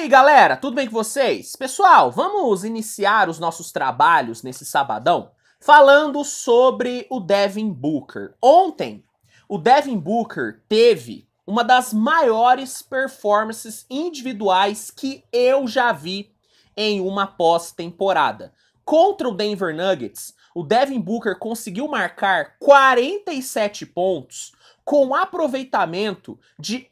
aí, galera, tudo bem com vocês? Pessoal, vamos iniciar os nossos trabalhos nesse sabadão falando sobre o Devin Booker. Ontem, o Devin Booker teve uma das maiores performances individuais que eu já vi em uma pós-temporada. Contra o Denver Nuggets, o Devin Booker conseguiu marcar 47 pontos com aproveitamento de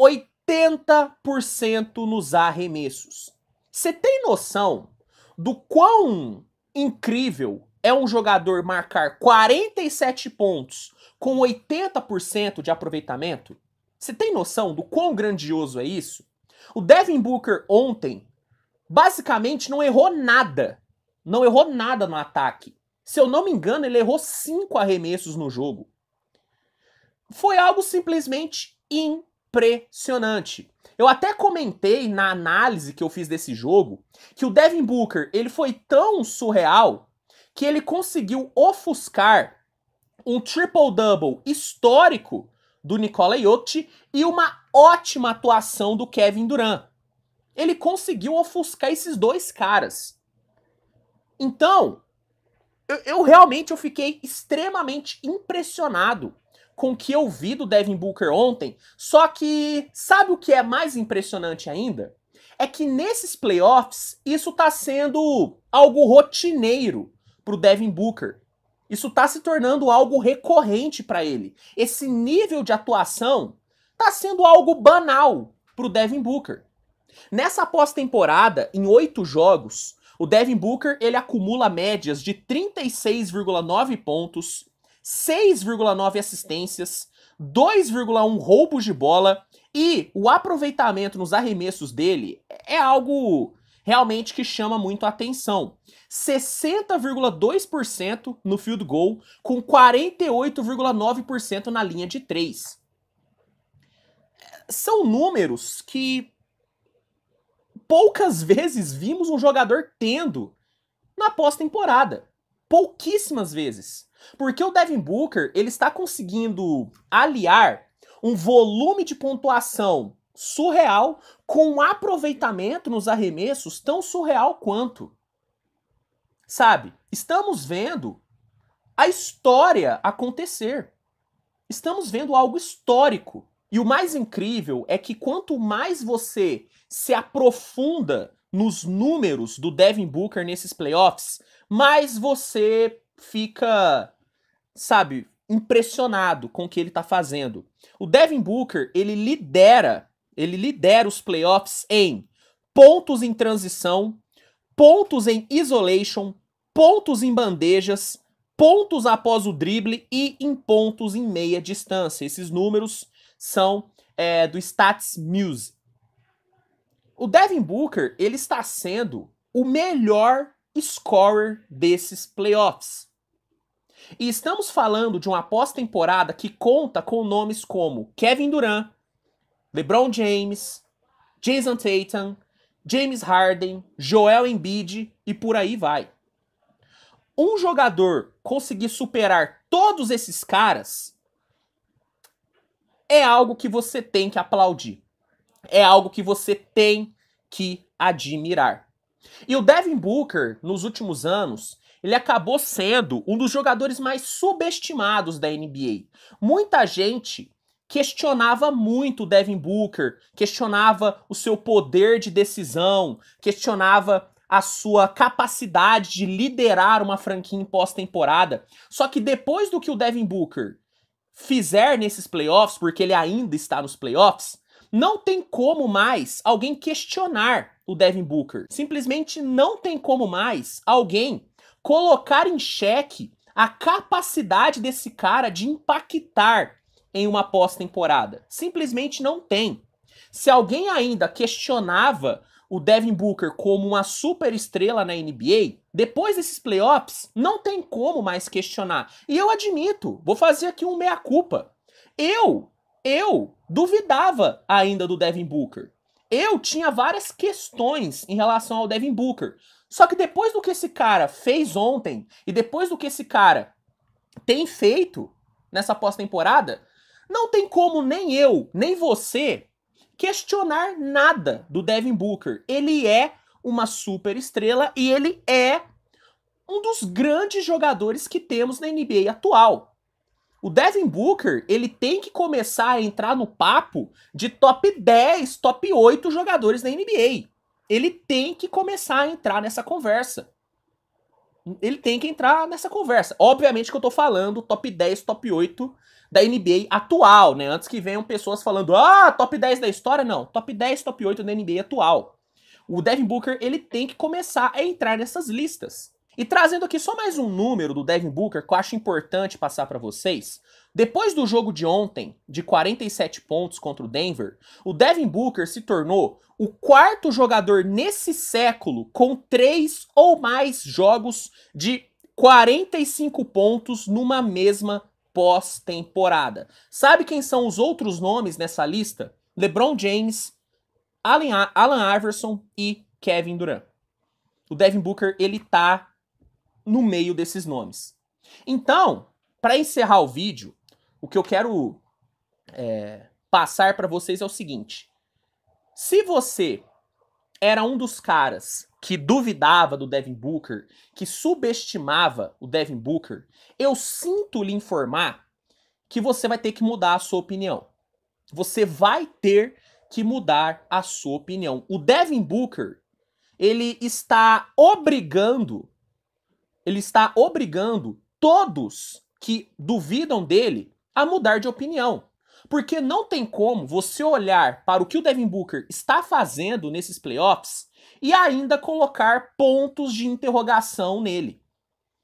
70% nos arremessos. Você tem noção do quão incrível é um jogador marcar 47 pontos com 80% de aproveitamento? Você tem noção do quão grandioso é isso? O Devin Booker ontem basicamente não errou nada. Não errou nada no ataque. Se eu não me engano, ele errou cinco arremessos no jogo. Foi algo simplesmente incrível impressionante. Eu até comentei na análise que eu fiz desse jogo que o Devin Booker ele foi tão surreal que ele conseguiu ofuscar um triple-double histórico do Nikola Jokic e uma ótima atuação do Kevin Durant. Ele conseguiu ofuscar esses dois caras. Então, eu, eu realmente eu fiquei extremamente impressionado com o que eu vi do Devin Booker ontem. Só que sabe o que é mais impressionante ainda? É que nesses playoffs isso tá sendo algo rotineiro pro Devin Booker. Isso tá se tornando algo recorrente para ele. Esse nível de atuação tá sendo algo banal pro Devin Booker. Nessa pós-temporada, em oito jogos, o Devin Booker ele acumula médias de 36,9 pontos, 6,9 assistências, 2,1 roubos de bola e o aproveitamento nos arremessos dele é algo realmente que chama muito a atenção. 60,2% no field goal, com 48,9% na linha de 3. São números que poucas vezes vimos um jogador tendo na pós-temporada pouquíssimas vezes. Porque o Devin Booker, ele está conseguindo aliar um volume de pontuação surreal com um aproveitamento nos arremessos tão surreal quanto. Sabe? Estamos vendo a história acontecer. Estamos vendo algo histórico. E o mais incrível é que quanto mais você se aprofunda nos números do Devin Booker nesses playoffs, mas você fica, sabe, impressionado com o que ele tá fazendo. O Devin Booker, ele lidera, ele lidera os playoffs em pontos em transição, pontos em isolation, pontos em bandejas, pontos após o drible e em pontos em meia distância. Esses números são é, do Stats Muse. O Devin Booker, ele está sendo o melhor scorer desses playoffs. E estamos falando de uma pós-temporada que conta com nomes como Kevin Durant, LeBron James, Jason Tatum, James Harden, Joel Embiid e por aí vai. Um jogador conseguir superar todos esses caras é algo que você tem que aplaudir. É algo que você tem que admirar. E o Devin Booker, nos últimos anos, ele acabou sendo um dos jogadores mais subestimados da NBA. Muita gente questionava muito o Devin Booker, questionava o seu poder de decisão, questionava a sua capacidade de liderar uma franquia em pós-temporada. Só que depois do que o Devin Booker fizer nesses playoffs, porque ele ainda está nos playoffs, não tem como mais alguém questionar o Devin Booker. Simplesmente não tem como mais alguém colocar em xeque a capacidade desse cara de impactar em uma pós-temporada. Simplesmente não tem. Se alguém ainda questionava o Devin Booker como uma super estrela na NBA, depois desses playoffs, não tem como mais questionar. E eu admito, vou fazer aqui um meia-culpa. Eu, eu duvidava ainda do Devin Booker. Eu tinha várias questões em relação ao Devin Booker. Só que depois do que esse cara fez ontem e depois do que esse cara tem feito nessa pós-temporada, não tem como nem eu, nem você questionar nada do Devin Booker. Ele é uma super estrela e ele é um dos grandes jogadores que temos na NBA atual. O Devin Booker, ele tem que começar a entrar no papo de top 10, top 8 jogadores da NBA. Ele tem que começar a entrar nessa conversa. Ele tem que entrar nessa conversa. Obviamente que eu tô falando top 10, top 8 da NBA atual, né? Antes que venham pessoas falando, ah, top 10 da história. Não, top 10, top 8 da NBA atual. O Devin Booker, ele tem que começar a entrar nessas listas. E trazendo aqui só mais um número do Devin Booker que eu acho importante passar para vocês. Depois do jogo de ontem, de 47 pontos contra o Denver, o Devin Booker se tornou o quarto jogador nesse século com três ou mais jogos de 45 pontos numa mesma pós-temporada. Sabe quem são os outros nomes nessa lista? LeBron James, Allen, Alan Iverson e Kevin Durant. O Devin Booker, ele tá no meio desses nomes. Então, para encerrar o vídeo, o que eu quero é, passar para vocês é o seguinte: se você era um dos caras que duvidava do Devin Booker, que subestimava o Devin Booker, eu sinto lhe informar que você vai ter que mudar a sua opinião. Você vai ter que mudar a sua opinião. O Devin Booker, ele está obrigando ele está obrigando todos que duvidam dele a mudar de opinião. Porque não tem como você olhar para o que o Devin Booker está fazendo nesses playoffs e ainda colocar pontos de interrogação nele.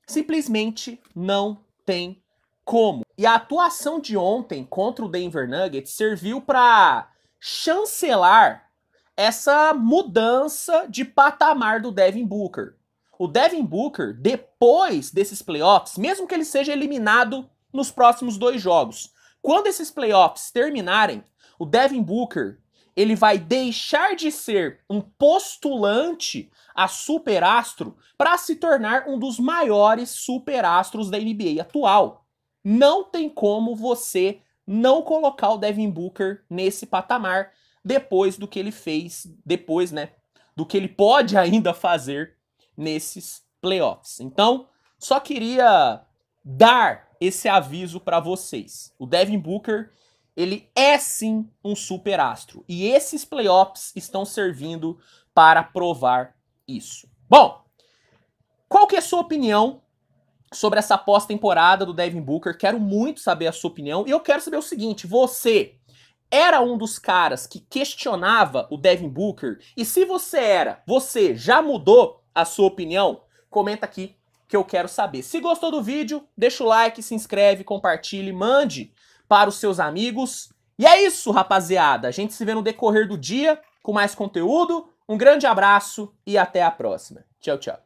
Simplesmente não tem como. E a atuação de ontem contra o Denver Nuggets serviu para chancelar essa mudança de patamar do Devin Booker. O Devin Booker, depois desses playoffs, mesmo que ele seja eliminado nos próximos dois jogos, quando esses playoffs terminarem, o Devin Booker ele vai deixar de ser um postulante a superastro para se tornar um dos maiores superastros da NBA atual. Não tem como você não colocar o Devin Booker nesse patamar depois do que ele fez, depois, né, do que ele pode ainda fazer nesses playoffs. Então, só queria dar esse aviso para vocês. O Devin Booker, ele é sim um super astro. E esses playoffs estão servindo para provar isso. Bom, qual que é a sua opinião sobre essa pós-temporada do Devin Booker? Quero muito saber a sua opinião. E eu quero saber o seguinte, você era um dos caras que questionava o Devin Booker? E se você era, você já mudou? a sua opinião? Comenta aqui que eu quero saber. Se gostou do vídeo, deixa o like, se inscreve, compartilhe, mande para os seus amigos. E é isso, rapaziada. A gente se vê no decorrer do dia com mais conteúdo. Um grande abraço e até a próxima. Tchau, tchau.